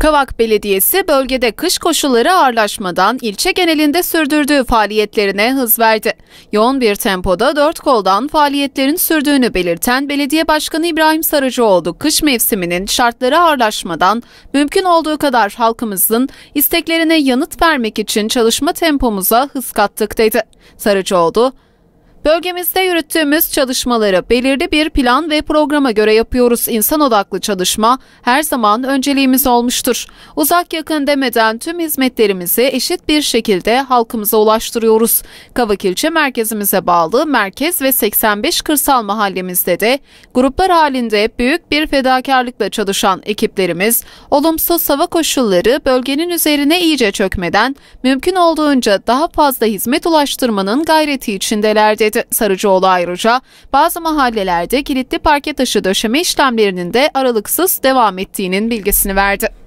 Kavak Belediyesi bölgede kış koşulları ağırlaşmadan ilçe genelinde sürdürdüğü faaliyetlerine hız verdi. Yoğun bir tempoda dört koldan faaliyetlerin sürdüğünü belirten Belediye Başkanı İbrahim Sarıcıoğlu kış mevsiminin şartları ağırlaşmadan mümkün olduğu kadar halkımızın isteklerine yanıt vermek için çalışma tempomuza hız kattık dedi. Sarıcıoğlu, Bölgemizde yürüttüğümüz çalışmaları belirli bir plan ve programa göre yapıyoruz. İnsan odaklı çalışma her zaman önceliğimiz olmuştur. Uzak yakın demeden tüm hizmetlerimizi eşit bir şekilde halkımıza ulaştırıyoruz. Kavak ilçe merkezimize bağlı merkez ve 85 kırsal mahallemizde de gruplar halinde büyük bir fedakarlıkla çalışan ekiplerimiz olumsuz hava koşulları bölgenin üzerine iyice çökmeden mümkün olduğunca daha fazla hizmet ulaştırmanın gayreti içindeler dedi söyledi. Sarıcıoğlu ayrıca bazı mahallelerde kilitli parke taşı döşeme işlemlerinin de aralıksız devam ettiğinin bilgisini verdi.